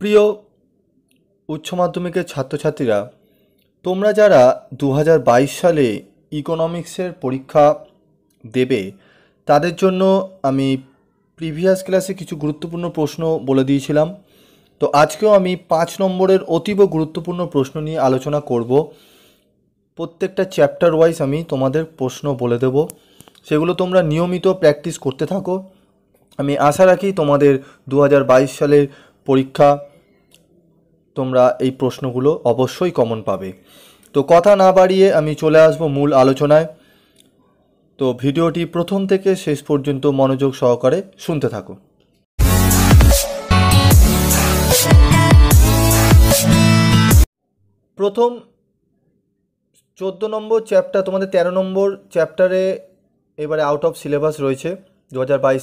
প্রিয় উচ্চ মাধ্যমিকের ছাত্রছাত্রীরা তোমরা যারা দু সালে ইকোনমিক্সের পরীক্ষা দেবে তাদের জন্য আমি প্রিভিয়াস ক্লাসে কিছু গুরুত্বপূর্ণ প্রশ্ন বলে দিয়েছিলাম তো আজকেও আমি পাঁচ নম্বরের অতীব গুরুত্বপূর্ণ প্রশ্ন নিয়ে আলোচনা করব প্রত্যেকটা চ্যাপ্টার ওয়াইজ আমি তোমাদের প্রশ্ন বলে দেব সেগুলো তোমরা নিয়মিত প্র্যাকটিস করতে থাকো আমি আশা রাখি তোমাদের দু সালের পরীক্ষা তোমরা এই প্রশ্নগুলো অবশ্যই কমন পাবে তো কথা না বাড়িয়ে আমি চলে আসব মূল আলোচনায় তো ভিডিওটি প্রথম থেকে শেষ পর্যন্ত মনোযোগ সহকারে শুনতে থাকো প্রথম চোদ্দ নম্বর চ্যাপ্টার তোমাদের তেরো নম্বর চ্যাপ্টারে এবারে আউট অফ সিলেবাস রয়েছে দু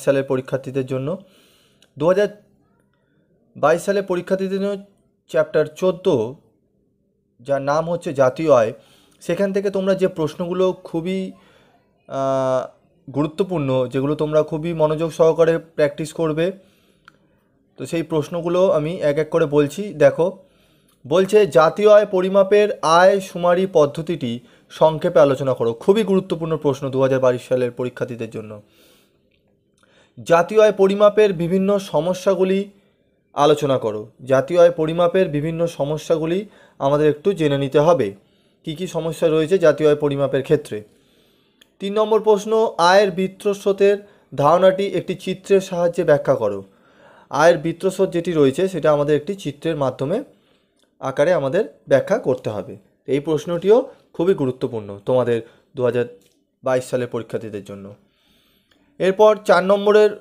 সালের পরীক্ষার্থীদের জন্য দু বাইশ সালে পরীক্ষার্থীদের জন্য চ্যাপ্টার চোদ্দো যার নাম হচ্ছে জাতীয় আয় সেখান থেকে তোমরা যে প্রশ্নগুলো খুবই গুরুত্বপূর্ণ যেগুলো তোমরা খুবই মনোযোগ সহকারে প্র্যাকটিস করবে তো সেই প্রশ্নগুলো আমি এক এক করে বলছি দেখো বলছে জাতীয় আয় পরিমাপের আয় সুমারি পদ্ধতিটি সংক্ষেপে আলোচনা করো খুবই গুরুত্বপূর্ণ প্রশ্ন দু সালের পরীক্ষার্থীদের জন্য জাতীয় আয় পরিমাপের বিভিন্ন সমস্যাগুলি আলোচনা করো জাতীয় আয় পরিমাপের বিভিন্ন সমস্যাগুলি আমাদের একটু জেনে নিতে হবে কি কি সমস্যা রয়েছে জাতীয় আয় পরিমাপের ক্ষেত্রে তিন নম্বর প্রশ্ন আয়ের বৃত্তস্রোতের ধারণাটি একটি চিত্রের সাহায্যে ব্যাখ্যা করো আয়ের বৃত্তস্রোত যেটি রয়েছে সেটা আমাদের একটি চিত্রের মাধ্যমে আকারে আমাদের ব্যাখ্যা করতে হবে এই প্রশ্নটিও খুবই গুরুত্বপূর্ণ তোমাদের দু সালের পরীক্ষার্থীদের জন্য এরপর চার নম্বরের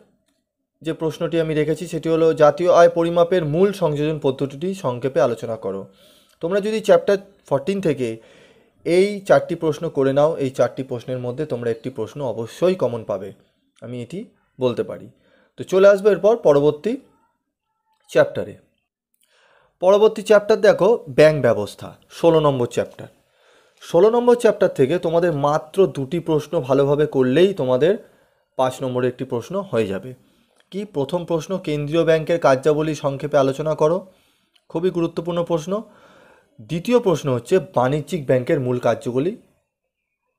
যে প্রশ্নটি আমি রেখেছি সেটি হলো জাতীয় আয় পরিমাপের মূল সংযোজন পদ্ধতিটি সংক্ষেপে আলোচনা করো তোমরা যদি চ্যাপ্টার ফরটিন থেকে এই চারটি প্রশ্ন করে নাও এই চারটি প্রশ্নের মধ্যে তোমরা একটি প্রশ্ন অবশ্যই কমন পাবে আমি এটি বলতে পারি তো চলে আসবো এরপর পরবর্তী চ্যাপ্টারে পরবর্তী চ্যাপ্টার দেখো ব্যাংক ব্যবস্থা ষোলো নম্বর চ্যাপ্টার ষোলো নম্বর চ্যাপ্টার থেকে তোমাদের মাত্র দুটি প্রশ্ন ভালোভাবে করলেই তোমাদের পাঁচ নম্বরে একটি প্রশ্ন হয়ে যাবে কি প্রথম প্রশ্ন কেন্দ্রীয় ব্যাংকের কার্যাবলী সংক্ষেপে আলোচনা করো খুবই গুরুত্বপূর্ণ প্রশ্ন দ্বিতীয় প্রশ্ন হচ্ছে বাণিজ্যিক ব্যাংকের মূল কার্যগুলি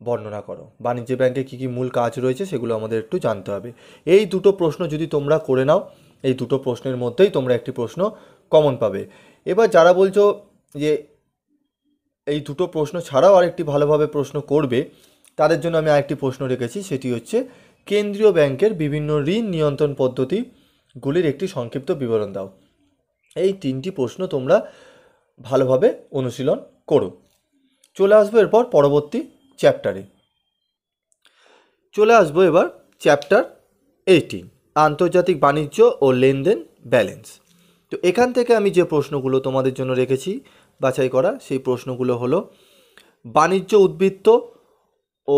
বর্ণনা করো বাণিজ্য ব্যাংকে কী কী মূল কাজ রয়েছে সেগুলো আমাদের একটু জানতে হবে এই দুটো প্রশ্ন যদি তোমরা করে নাও এই দুটো প্রশ্নের মধ্যেই তোমরা একটি প্রশ্ন কমন পাবে এবার যারা বলছো যে এই দুটো প্রশ্ন ছাড়াও আরেকটি ভালোভাবে প্রশ্ন করবে তাদের জন্য আমি আরেকটি প্রশ্ন রেখেছি সেটি হচ্ছে কেন্দ্রীয় ব্যাংকের বিভিন্ন ঋণ নিয়ন্ত্রণ পদ্ধতিগুলির একটি সংক্ষিপ্ত বিবরণ দাও এই তিনটি প্রশ্ন তোমরা ভালোভাবে অনুশীলন করো চলে আসবো এরপর পরবর্তী চ্যাপ্টারে চলে আসবো এবার চ্যাপ্টার এইটিন আন্তর্জাতিক বাণিজ্য ও লেনদেন ব্যালেন্স তো এখান থেকে আমি যে প্রশ্নগুলো তোমাদের জন্য রেখেছি বাছাই করা সেই প্রশ্নগুলো হলো বাণিজ্য উদ্বৃত্ত ও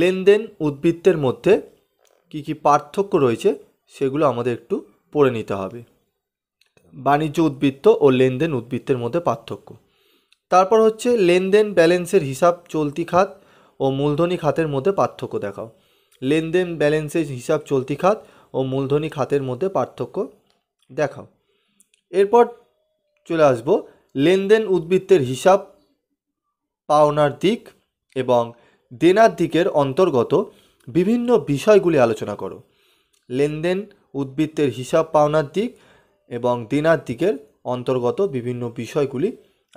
লেনদেন উদ্বৃত্তের মধ্যে কি কি পার্থক্য রয়েছে সেগুলো আমাদের একটু পড়ে নিতে হবে বাণিজ্য উদ্বৃত্ত ও লেনদেন উদ্বৃত্তের মধ্যে পার্থক্য তারপর হচ্ছে লেনদেন ব্যালেন্সের হিসাব চলতি খাত ও মূলধনী খাতের মধ্যে পার্থক্য দেখাও লেনদেন ব্যালেন্সের হিসাব চলতি খাত ও মূলধনী খাতের মধ্যে পার্থক্য দেখাও এরপর চলে আসব লেনদেন উদ্বৃত্তের হিসাব পাওনার দিক এবং দেনার দিকের অন্তর্গত বিভিন্ন বিষয়গুলি আলোচনা করো লেনদেন উদ্বৃত্তের হিসাব পাওনার দিক এবং দেনার দিকের অন্তর্গত বিভিন্ন বিষয়গুলি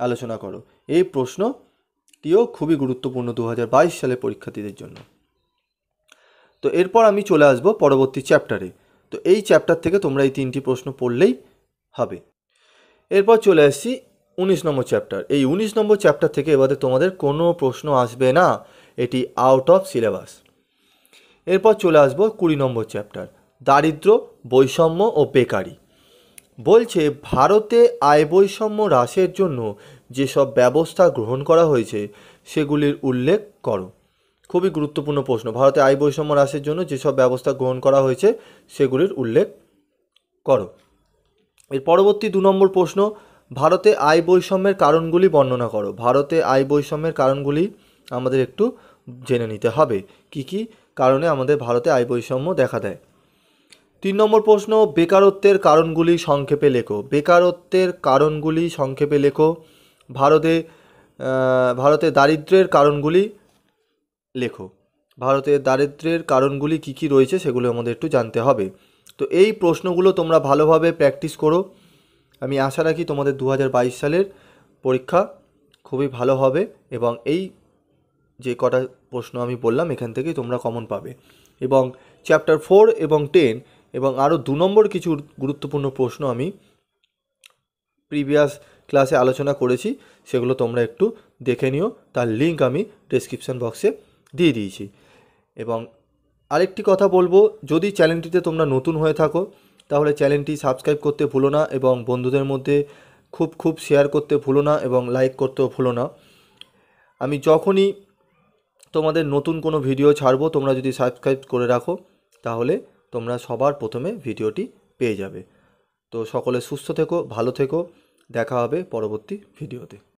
আলোচনা করো এই প্রশ্নটিও খুবই গুরুত্বপূর্ণ দু সালে পরীক্ষার্থীদের জন্য তো এরপর আমি চলে আসব পরবর্তী চ্যাপ্টারে তো এই চ্যাপ্টার থেকে তোমরা এই তিনটি প্রশ্ন পড়লেই হবে এরপর চলে আসছি উনিশ নম্বর চ্যাপ্টার এই উনিশ নম্বর চ্যাপ্টার থেকে এবারে তোমাদের কোনো প্রশ্ন আসবে না এটি আউট অফ সিলেবাস এরপর চলে আসব কুড়ি নম্বর চ্যাপ্টার দারিদ্র বৈষম্য ও বেকারি বলছে ভারতে আয় বৈষম্য হ্রাসের জন্য যেসব ব্যবস্থা গ্রহণ করা হয়েছে সেগুলির উল্লেখ করো খুবই গুরুত্বপূর্ণ প্রশ্ন ভারতে আয় বৈষম্য হ্রাসের জন্য যেসব ব্যবস্থা গ্রহণ করা হয়েছে সেগুলির উল্লেখ করো এর পরবর্তী দু নম্বর প্রশ্ন ভারতে আয় বৈষম্যের কারণগুলি বর্ণনা করো ভারতে আয় বৈষম্যের কারণগুলি আমাদের একটু জেনে নিতে হবে কি কি কারণে আমাদের ভারতে আয় বৈষম্য দেখা দেয় তিন নম্বর প্রশ্ন বেকারত্বের কারণগুলি সংক্ষেপে লেখো বেকারত্বের কারণগুলি সংক্ষেপে লেখো ভারতে ভারতে দারিদ্রের কারণগুলি লেখো ভারতের দারিদ্রের কারণগুলি কি কি রয়েছে সেগুলো আমাদের একটু জানতে হবে তো এই প্রশ্নগুলো তোমরা ভালোভাবে প্র্যাকটিস করো আমি আশা রাখি তোমাদের দু সালের পরীক্ষা খুবই ভালো হবে এবং এই যে কটা প্রশ্ন আমি বললাম এখান থেকে তোমরা কমন পাবে এবং চ্যাপ্টার ফোর এবং টেন এবং আরও দু নম্বর কিছু গুরুত্বপূর্ণ প্রশ্ন আমি প্রিভিয়াস ক্লাসে আলোচনা করেছি সেগুলো তোমরা একটু দেখে নিও তার লিঙ্ক আমি ডেসক্রিপশান বক্সে দিয়ে দিয়েছি এবং আরেকটি কথা বলবো যদি চ্যানেলটিতে তোমরা নতুন হয়ে থাকো তাহলে চ্যানেলটি সাবস্ক্রাইব করতে ভুলো না এবং বন্ধুদের মধ্যে খুব খুব শেয়ার করতে ভুলো না এবং লাইক করতেও ভুলো না আমি যখনই তোমাদের নতুন কোনো ভিডিও ছাড়বো তোমরা যদি সাবস্ক্রাইব করে রাখো তাহলে তোমরা সবার প্রথমে ভিডিওটি পেয়ে যাবে তো সকলে সুস্থ থেকো ভালো থেকো দেখা হবে পরবর্তী ভিডিওতে